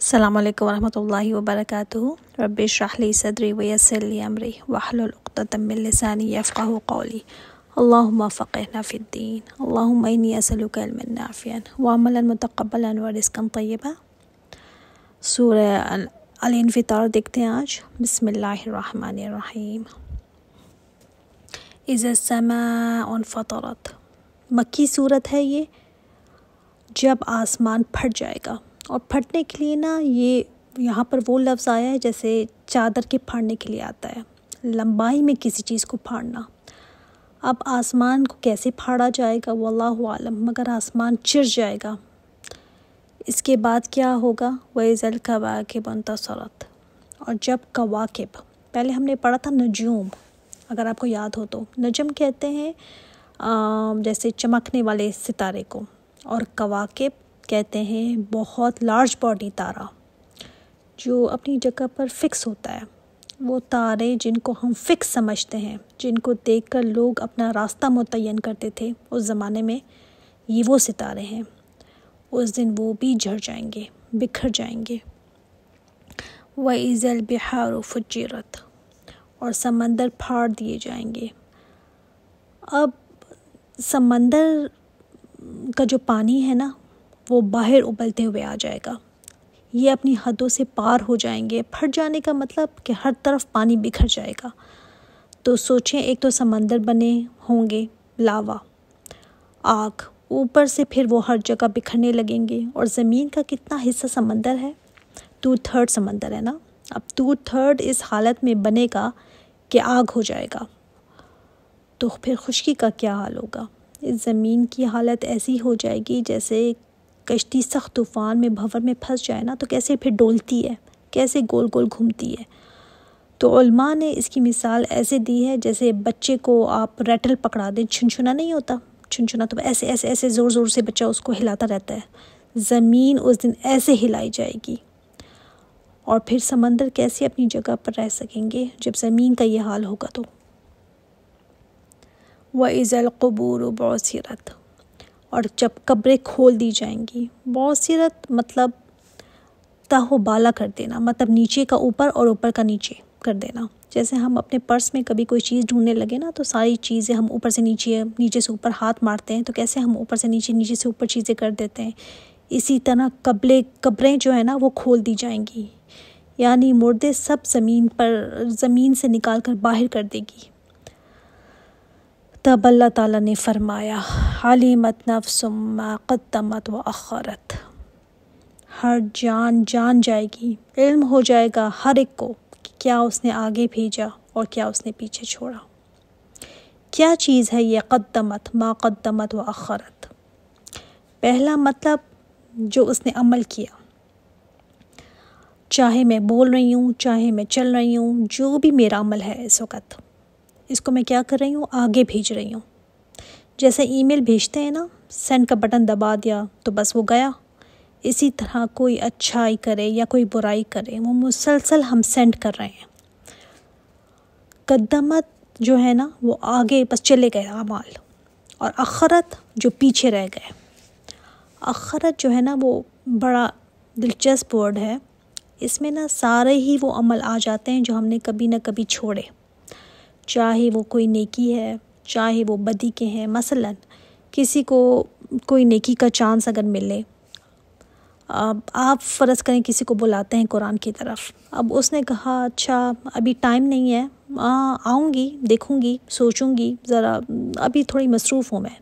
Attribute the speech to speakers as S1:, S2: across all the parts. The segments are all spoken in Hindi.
S1: السلام عليكم ورحمة الله وبركاته ربي اشرح لي صدري ويسر لي أمري واحلل عقدة من لساني يفقه قولي اللهم فقهنا في الدين اللهم إني أسألك علما نافعا وعملا متقبلا ورزقا طيبا سورة الانفطار دیکھتے آج بسم الله الرحمن الرحيم اذا السماء انفطرت مكي سورة هي جب آسمان پھٹ جائے और फटने के लिए ना ये यहाँ पर वो लफ्ज़ आया है जैसे चादर के फाड़ने के लिए आता है लंबाई में किसी चीज़ को फाड़ना अब आसमान को कैसे फाड़ा जाएगा अल्लाह आलम मगर आसमान चिर जाएगा इसके बाद क्या होगा वज़ल कवाकब तसरत और जब कवाकब पहले हमने पढ़ा था नजूम अगर आपको याद हो तो नजम कहते हैं जैसे चमकने वाले सितारे को और कवाकब कहते हैं बहुत लार्ज बॉडी तारा जो अपनी जगह पर फिक्स होता है वो तारे जिनको हम फिक्स समझते हैं जिनको देखकर लोग अपना रास्ता मुतन करते थे उस ज़माने में ये वो सितारे हैं उस दिन वो भी झड़ जाएंगे बिखर जाएंगे व इज़ल बिहार फजरत और समंदर फाड़ दिए जाएंगे अब समंदर का जो पानी है ना वो बाहर उबलते हुए आ जाएगा ये अपनी हदों से पार हो जाएंगे फट जाने का मतलब कि हर तरफ पानी बिखर जाएगा तो सोचें एक तो समंदर बने होंगे लावा आग ऊपर से फिर वो हर जगह बिखरने लगेंगे और ज़मीन का कितना हिस्सा समंदर है टू थर्ड समंदर है ना अब टू थर्ड इस हालत में बनेगा कि आग हो जाएगा तो फिर खुशकी का क्या हाल होगा इस ज़मीन की हालत ऐसी हो जाएगी जैसे कश्ती सख्त तूफ़ान में भंवर में फंस जाए ना तो कैसे फिर डोलती है कैसे गोल गोल घूमती है तो ने इसकी मिसाल ऐसे दी है जैसे बच्चे को आप रेटल पकड़ा दें छुनछुना नहीं होता छुनछुना तो ऐसे ऐसे ऐसे ज़ोर ज़ोर से बच्चा उसको हिलाता रहता है ज़मीन उस दिन ऐसे हिलाई जाएगी और फिर समंदर कैसे अपनी जगह पर रह सकेंगे जब ज़मीन का ये हाल होगा तो व इज़ल कबूर बौसरत और जब कब्रें खोल दी जाएंगी बौसरत मतलब तह बाला कर देना मतलब नीचे का ऊपर और ऊपर का नीचे कर देना जैसे हम अपने पर्स में कभी कोई चीज़ ढूंढने लगे ना तो सारी चीज़ें हम ऊपर से नीचे नीचे से ऊपर हाथ मारते हैं तो कैसे हम ऊपर से नीचे नीचे से ऊपर चीज़ें कर देते हैं इसी तरह कबले कब्रें जो है ना वो खोल दी जाएंगी यानी मुर्दे सब ज़मीन पर ज़मीन से निकाल कर बाहर कर देगी तब अल्लाह ताला ने फरमाया हाली मत कदमत व अखरत हर जान जान जाएगी इल्म हो जाएगा हर एक को कि क्या उसने आगे भेजा और क्या उसने पीछे छोड़ा क्या चीज़ है ये कदमत माँ कदमत व अखरत पहला मतलब जो उसने अमल किया चाहे मैं बोल रही हूँ चाहे मैं चल रही हूँ जो भी मेरा अमल है इस वक्त इसको मैं क्या कर रही हूँ आगे भेज रही हूँ जैसे ईमेल भेजते हैं ना सेंड का बटन दबा दिया तो बस वो गया इसी तरह कोई अच्छाई करे या कोई बुराई करे वो मुसलसल हम सेंड कर रहे हैं कदमत जो है ना वो आगे बस चले गए अमाल और अखरत जो पीछे रह गए अखरत जो है ना वो बड़ा दिलचस्प वर्ड है इसमें ना सारे ही वो अमल आ जाते हैं जो हमने कभी ना कभी छोड़े चाहे वो कोई नेकी है चाहे वो बदी के हैं मसलन किसी को कोई नेकी का चांस अगर मिले अब आप फ़र्ज़ करें किसी को बुलाते हैं कुरान की तरफ अब उसने कहा अच्छा अभी टाइम नहीं है हाँ, आऊँगी देखूँगी सोचूँगी ज़रा अभी थोड़ी मसरूफ़ हूँ मैं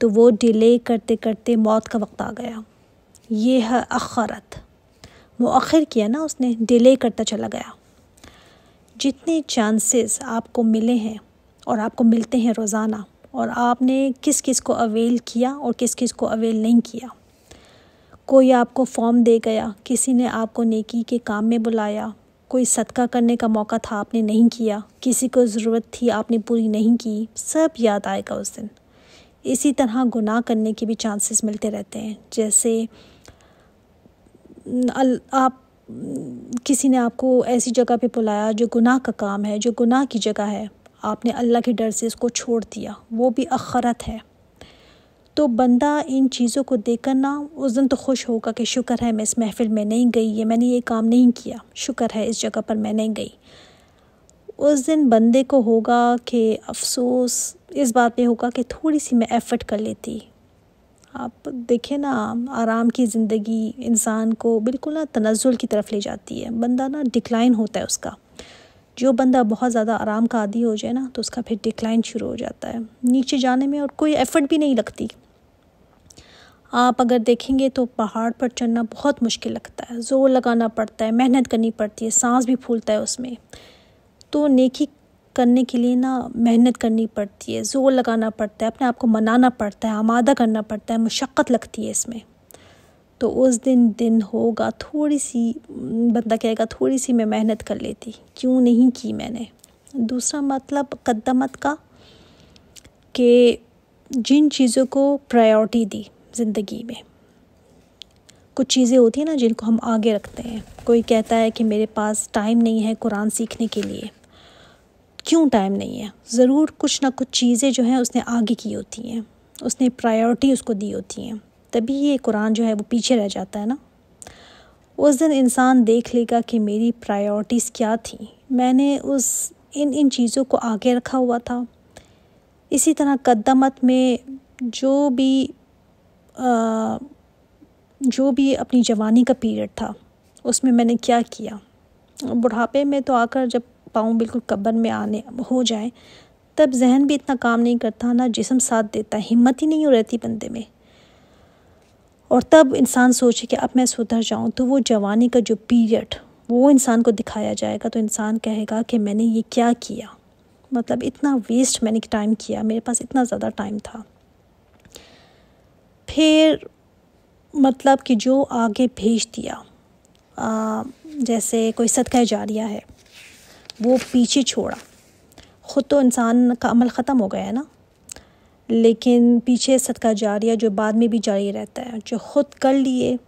S1: तो वो डिले करते करते मौत का वक्त आ गया ये है अखरत वो आखिर किया ना उसने डिले करता चला गया जितने चांसेस आपको मिले हैं और आपको मिलते हैं रोज़ाना और आपने किस किस को अवेल किया और किस किस को अवेल नहीं किया कोई आपको फॉर्म दे गया किसी ने आपको नेकी के काम में बुलाया कोई सदका करने का मौका था आपने नहीं किया किसी को ज़रूरत थी आपने पूरी नहीं की सब याद आएगा उस दिन इसी तरह गुनाह करने के भी चांसेस मिलते रहते हैं जैसे आप किसी ने आपको ऐसी जगह पे बुलाया जो गुनाह का काम है जो गुनाह की जगह है आपने अल्लाह के डर से इसको छोड़ दिया वो भी अखरत है तो बंदा इन चीज़ों को देखकर ना उस दिन तो खुश होगा कि शुक्र है मैं इस महफिल में नहीं गई ये मैंने ये काम नहीं किया शुक्र है इस जगह पर मैं नहीं गई उस दिन बंदे को होगा कि अफसोस इस बात पे होगा कि थोड़ी सी मैं एफ़र्ट कर लेती आप देखें ना आराम की ज़िंदगी इंसान को बिल्कुल ना तनज़ुल की तरफ ले जाती है बंदा ना डिक्लाइन होता है उसका जो बंदा बहुत ज़्यादा आराम का आदि हो जाए ना तो उसका फिर डिक्लाइन शुरू हो जाता है नीचे जाने में और कोई एफ़र्ट भी नहीं लगती आप अगर देखेंगे तो पहाड़ पर चढ़ना बहुत मुश्किल लगता है ज़ोर लगाना पड़ता है मेहनत करनी पड़ती है सांस भी फूलता है उसमें तो नेकी करने के लिए ना मेहनत करनी पड़ती है ज़ोर लगाना पड़ता है अपने आप को मनाना पड़ता है आमादा करना पड़ता है मशक्क़त लगती है इसमें तो उस दिन दिन होगा थोड़ी सी बंदा कहेगा थोड़ी सी मैं मेहनत कर लेती क्यों नहीं की मैंने दूसरा मतलब कदमत का कि जिन चीज़ों को प्रायोरिटी दी ज़िंदगी में कुछ चीज़ें होती हैं ना जिनको हम आगे रखते हैं कोई कहता है कि मेरे पास टाइम नहीं है कुरान सीखने के लिए क्यों टाइम नहीं है ज़रूर कुछ ना कुछ चीज़ें जो हैं उसने आगे की होती हैं उसने प्रायोरिटी उसको दी होती हैं तभी ये कुरान जो है वो पीछे रह जाता है ना उस दिन इंसान देख लेगा कि मेरी प्रायोरिटीज़ क्या थी मैंने उस इन इन चीज़ों को आगे रखा हुआ था इसी तरह कदमत में जो भी आ, जो भी अपनी जवानी का पीरियड था उसमें मैंने क्या किया बुढ़ापे में तो आकर जब पाँव बिल्कुल कब्र में आने हो जाए तब जहन भी इतना काम नहीं करता ना जिसम साथ देता हिम्मत ही नहीं हो रहती बंदे में और तब इंसान सोचे कि अब मैं सुधर जाऊँ तो वो जवानी का जो पीरियड वो इंसान को दिखाया जाएगा तो इंसान कहेगा कि मैंने ये क्या किया मतलब इतना वेस्ट मैंने टाइम किया मेरे पास इतना ज़्यादा टाइम था फिर मतलब कि जो आगे भेज दिया आ, जैसे कोई सदका जारिया है वो पीछे छोड़ा ख़ुद तो इंसान का अमल ख़त्म हो गया है ना लेकिन पीछे सदका जारिया जो बाद में भी जारी रहता है जो ख़ुद कर लिए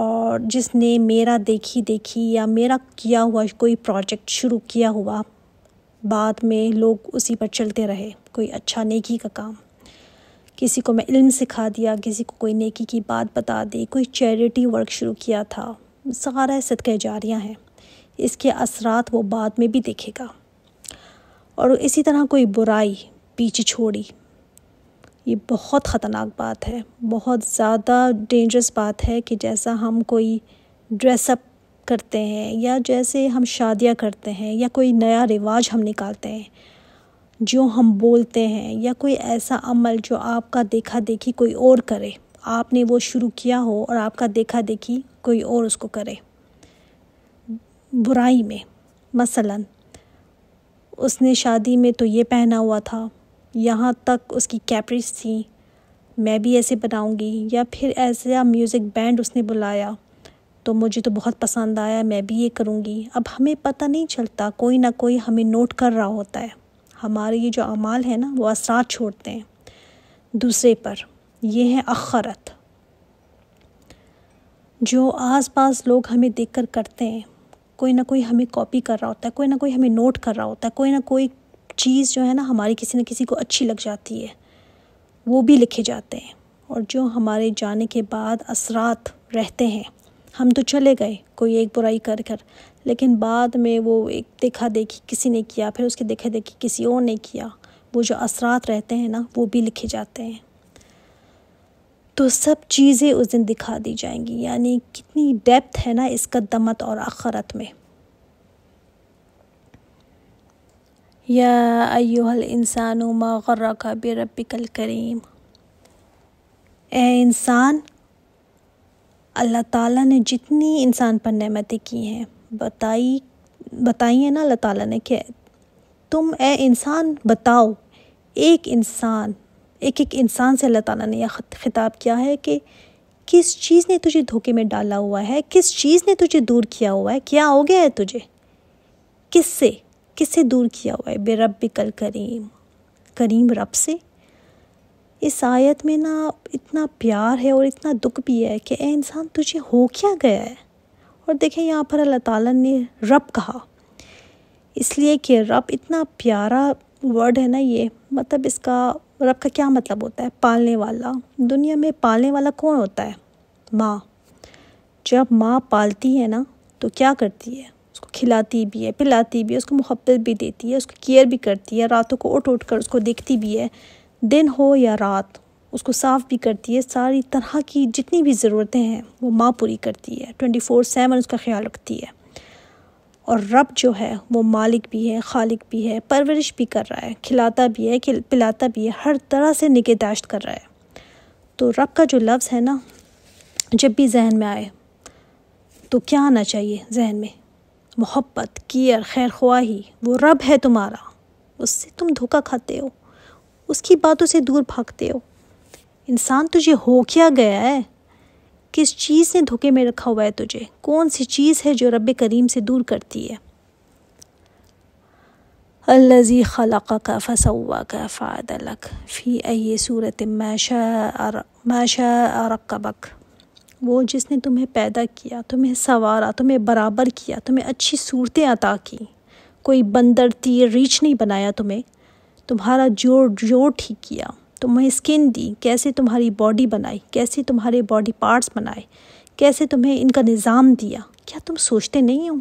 S1: और जिसने मेरा देखी देखी या मेरा किया हुआ कोई प्रोजेक्ट शुरू किया हुआ बाद में लोग उसी पर चलते रहे कोई अच्छा नेकी का काम किसी को मैं इल्म सिखा दिया किसी को कोई नेकी की बात बता दी कोई चैरिटी वर्क शुरू किया था सारा सदक जारियाँ हैं इसके असरात वो बाद में भी देखेगा और इसी तरह कोई बुराई पीछे छोड़ी ये बहुत ख़तरनाक बात है बहुत ज़्यादा डेंजरस बात है कि जैसा हम कोई ड्रेसअप करते हैं या जैसे हम शादियाँ करते हैं या कोई नया रिवाज हम निकालते हैं जो हम बोलते हैं या कोई ऐसा अमल जो आपका देखा देखी कोई और करे आपने वो शुरू किया हो और आपका देखा देखी कोई और उसको करे बुराई में मसलन उसने शादी में तो ये पहना हुआ था यहाँ तक उसकी कैप्रिज थी मैं भी ऐसे बनाऊँगी या फिर ऐसा म्यूज़िक बैंड उसने बुलाया तो मुझे तो बहुत पसंद आया मैं भी ये करूँगी अब हमें पता नहीं चलता कोई ना कोई हमें नोट कर रहा होता है हमारे ये जो अमाल है ना वो असरा छोड़ते हैं दूसरे पर ये है अखरत जो आस पास लोग हमें देखकर करते हैं कोई ना कोई हमें कॉपी कर रहा होता है कोई ना कोई हमें नोट कर रहा होता है कोई ना कोई चीज़ जो है ना हमारी किसी न किसी को अच्छी लग जाती है वो भी लिखे जाते हैं और जो हमारे जाने के बाद असरात रहते हैं हम तो चले गए कोई एक बुराई कर कर लेकिन बाद में वो एक देखा देखी किसी ने किया फिर उसके देखा देखी किसी और ने किया वो जो असरात रहते हैं ना वो भी लिखे जाते हैं तो सब चीज़ें उस दिन दिखा दी जाएंगी यानी कितनी डेप्थ है ना इसका दमत और आखरत में या अयोहल इंसान उमा गर्रा का बेरबिकल करीम ए इंसान अल्लाह ताला ने जितनी इंसान पर नमतें की हैं बताई बताई है ना अल्लाह ताला ने कि तुम ए इंसान बताओ एक इंसान एक एक इंसान से अल्लाह ताला ने यह खिताब किया है कि किस चीज़ ने तुझे धोखे में डाला हुआ है किस चीज़ ने तुझे दूर किया हुआ है क्या हो गया है तुझे किस किससे किससे दूर किया हुआ है बेरब कल करीम करीम रब से इस आयत में ना इतना प्यार है और इतना दुख भी है कि ए इंसान तुझे हो क्या गया है और देखें यहाँ पर अल्लाह ताला ने रब कहा इसलिए कि रब इतना प्यारा वर्ड है ना ये मतलब इसका रब का क्या मतलब होता है पालने वाला दुनिया में पालने वाला कौन होता है माँ जब माँ पालती है ना तो क्या करती है उसको खिलाती भी है पिलाती भी है उसको मोहब्बत भी देती है उसको केयर भी करती है रातों को उठ उठ कर उसको देखती भी है दिन हो या रात उसको साफ़ भी करती है सारी तरह की जितनी भी ज़रूरतें हैं वो माँ पूरी करती है ट्वेंटी फ़ोर सेवन उसका ख्याल रखती है और रब जो है वो मालिक भी है खालिक भी है परवरिश भी कर रहा है खिलाता भी है खिल पिलाता भी है हर तरह से निगहदाश्त कर रहा है तो रब का जो लफ्ज़ है ना जब भी जहन में आए तो क्या आना चाहिए जहन में मोहब्बत कीयर खैर ख्वाही वो रब है तुम्हारा उससे तुम धोखा खाते हो उसकी बातों से दूर भागते हो इंसान तुझे हो क्या गया है किस चीज़ ने धोखे में रखा हुआ है तुझे कौन सी चीज़ है जो रब करीम से दूर करती है अल्लाजी खलक़ का फसवा का फ़ादलक फ़ी अय सूरत माशा माशा रकबक वो जिसने तुम्हें पैदा किया तुम्हें सवारा तुम्हें बराबर किया तुम्हें अच्छी सूरतें अता की कोई बंदर तीर रीछ नहीं बनाया तुम्हें तुम्हारा जोड़ जोड़ ठीक किया तुम्हें स्किन दी कैसे तुम्हारी बॉडी बनाई कैसे तुम्हारे बॉडी पार्ट्स बनाए कैसे तुम्हें इनका निज़ाम दिया क्या तुम सोचते नहीं हो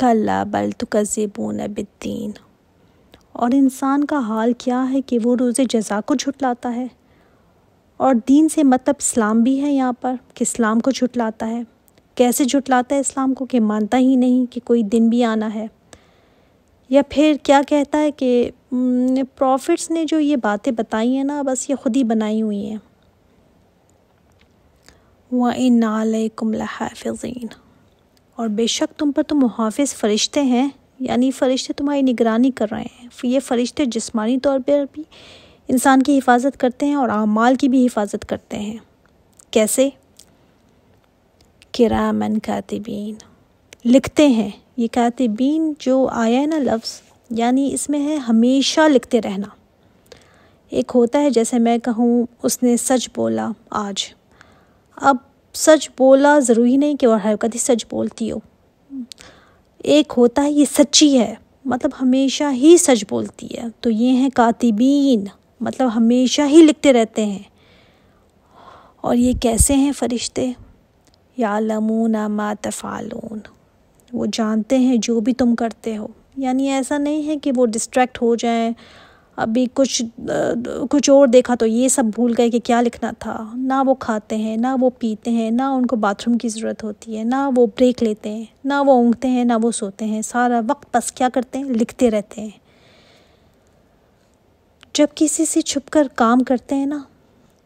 S1: कला बल तो कज़ेबून बिद्दीन और इंसान का हाल क्या है कि वो रोज़ जजा को झुटलाता है और दीन से मतलब इस्लाम भी है यहाँ पर कि इस्लाम को झुटलाता है कैसे झुटलाता है इस्लाम को कि मानता ही नहीं कि कोई दिन भी आना है या फिर क्या कहता है कि प्रॉफिट्स ने जो ये बातें बताई हैं ना बस ये खुद ही बनाई हुई हैं व इन और बेशक तुम पर तो मुहाफ़ फ़रिश्ते हैं यानी फ़रिश्ते तुम्हारी निगरानी कर रहे हैं ये फ़रिश्ते जिस्मानी तौर पर भी इंसान की हिफाजत करते हैं और आमाल की भी हिफाजत करते हैं कैसे किरामन कातिबीन लिखते हैं ये कातबीन जो आया है ना लफ्ज़ यानी इसमें है हमेशा लिखते रहना एक होता है जैसे मैं कहूँ उसने सच बोला आज अब सच बोला ज़रूरी नहीं कि वह हरकत ही सच बोलती हो एक होता है ये सच्ची है मतलब हमेशा ही सच बोलती है तो ये हैं कातिबीन मतलब हमेशा ही लिखते रहते हैं और ये कैसे हैं फरिश्ते या लमून मा वो जानते हैं जो भी तुम करते हो यानी ऐसा नहीं है कि वो डिस्ट्रैक्ट हो जाएं अभी कुछ कुछ और देखा तो ये सब भूल गए कि क्या लिखना था ना वो खाते हैं ना वो पीते हैं ना उनको बाथरूम की ज़रूरत होती है ना वो ब्रेक लेते हैं ना वो ऊँगते हैं ना वो सोते हैं सारा वक्त बस क्या करते हैं लिखते रहते हैं जब किसी से छुप कर काम करते हैं ना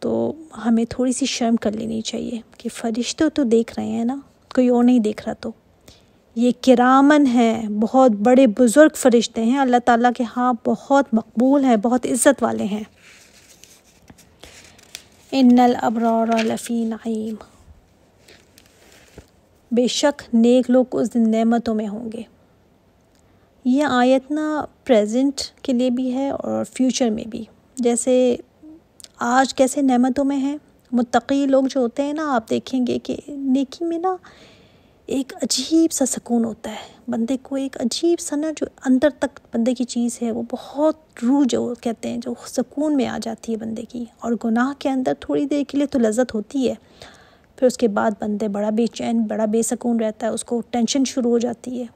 S1: तो हमें थोड़ी सी शर्म कर लेनी चाहिए कि फरिश्ते तो देख रहे हैं ना कोई और नहीं देख रहा तो ये किरामन हैं बहुत बड़े बुज़ुर्ग फरिश्ते हैं अल्लाह ताला के हाँ बहुत मकबूल हैं बहुत इज़्ज़त वाले हैं इन्नल अबरार लफ़ी नईम बेशक नेक लोग उस दिन नेमतों में होंगे ये आयत ना प्रेजेंट के लिए भी है और फ्यूचर में भी जैसे आज कैसे नेमतों में हैं मुतकी लोग जो होते हैं ना आप देखेंगे कि नेकी में ना एक अजीब सा सुकून होता है बंदे को एक अजीब सा ना जो अंदर तक बंदे की चीज़ है वो बहुत रूह जो कहते हैं जो सुकून में आ जाती है बंदे की और गुनाह के अंदर थोड़ी देर के लिए तो लज्जत होती है फिर उसके बाद बंदे बड़ा बेचैन बड़ा बेसकून रहता है उसको टेंशन शुरू हो जाती है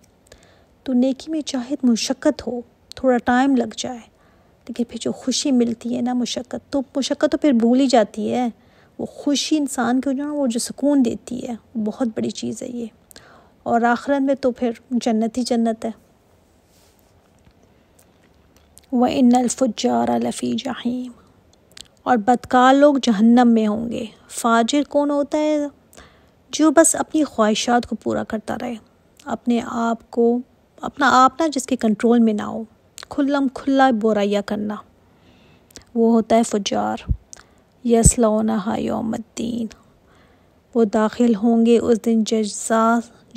S1: तो नेकी में चाहे मुशक्क़त हो थोड़ा टाइम लग जाए लेकिन फिर जो खुशी मिलती है ना मुशक्क़त तो मुशक्क़त तो फिर भूल ही जाती है वो खुशी इंसान को जो ना वो जो सुकून देती है बहुत बड़ी चीज़ है ये और आखिरत में तो फिर जन्नत ही जन्नत है व अलफुजार लफ़ी जहीम और बदकार लोग जहन्नम में होंगे फाजिर कौन होता है जो बस अपनी ख्वाहिशात को पूरा करता रहे अपने आप को अपना आप ना जिसके कंट्रोल में ना हो खुल्लम खुल्ला बोराया करना वो होता है फुजार यसलोना योमद्दीन वो दाखिल होंगे उस दिन जजा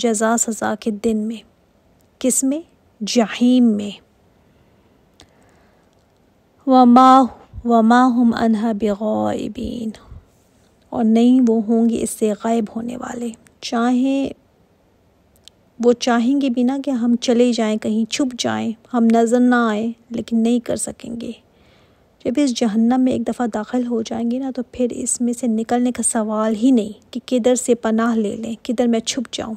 S1: जजा सज़ा के दिन में किस में जहीम में वमा माह हम अनहा बेबीन और नहीं वो होंगे इससे गायब होने वाले चाहे वो चाहेंगे बिना कि हम चले जाएं कहीं छुप जाएं हम नज़र ना आए लेकिन नहीं कर सकेंगे जब इस जहन्नम में एक दफ़ा दाखिल हो जाएंगे ना तो फिर इसमें से निकलने का सवाल ही नहीं कि किधर से पनाह ले लें किधर मैं छुप जाऊँ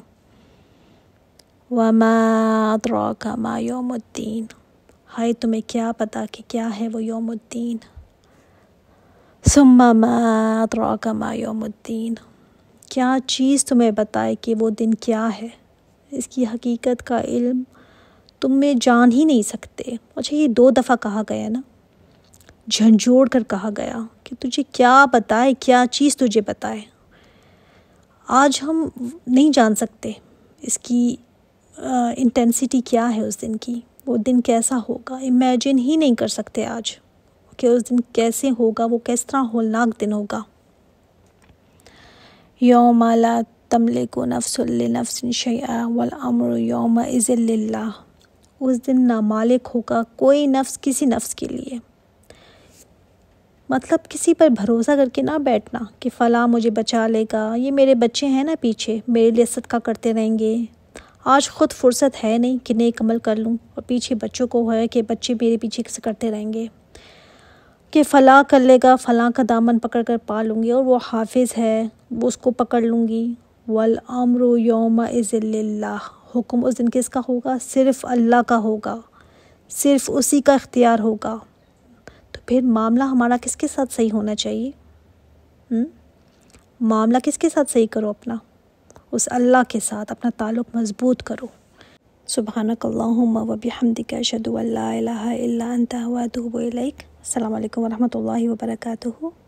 S1: वमा का मा योमुद्दीन हाय तुम्हें क्या पता कि क्या है वो योमुद्दीन सुम्मा मा का मा योमुद्दीन क्या चीज़ तुम्हें बताए कि वो दिन क्या है इसकी हकीकत का इल्म तुम में जान ही नहीं सकते अच्छा ये दो दफ़ा कहा गया ना झंझोड़ कर कहा गया कि तुझे क्या बताए क्या चीज़ तुझे बताए आज हम नहीं जान सकते इसकी इंटेंसिटी क्या है उस दिन की वो दिन कैसा होगा इमेजिन ही नहीं कर सकते आज कि उस दिन कैसे होगा वो किस तरह होलनाक दिन होगा योम ला तमलिको नफ्सुल्लनफ्सिन शया वल अमर योम इज़िल्ला उस दिन ना मालिक होगा कोई नफ्स किसी नफ्स के लिए मतलब किसी पर भरोसा करके ना बैठना कि फ़ला मुझे बचा लेगा ये मेरे बच्चे हैं ना पीछे मेरे लिए सदका करते रहेंगे आज ख़ुद फुर्सत है नहीं कि नेक अमल कर लूँ और पीछे बच्चों को है कि बच्चे मेरे पीछे किस करते रहेंगे कि फ़ला कर लेगा फ़ला का दामन पकड़ कर पा लूँगी और वो हाफिज़ है वो उसको पकड़ लूँगी वल अमर योम इज़ल्ला हुक्म उस दिन किसका होगा सिर्फ़ अल्लाह का होगा सिर्फ़ उसी का इख्तियार होगा तो फिर मामला हमारा किसके साथ सही होना चाहिए हुँ? हम्म? मामला किसके साथ सही करो अपना उस अल्लाह के साथ अपना ताल्लुक मजबूत करो सुबहानकल्लाम वबिहमदिका शदू अल्ला अंतवा अल्लाक अल्लाम वरहमल वर्का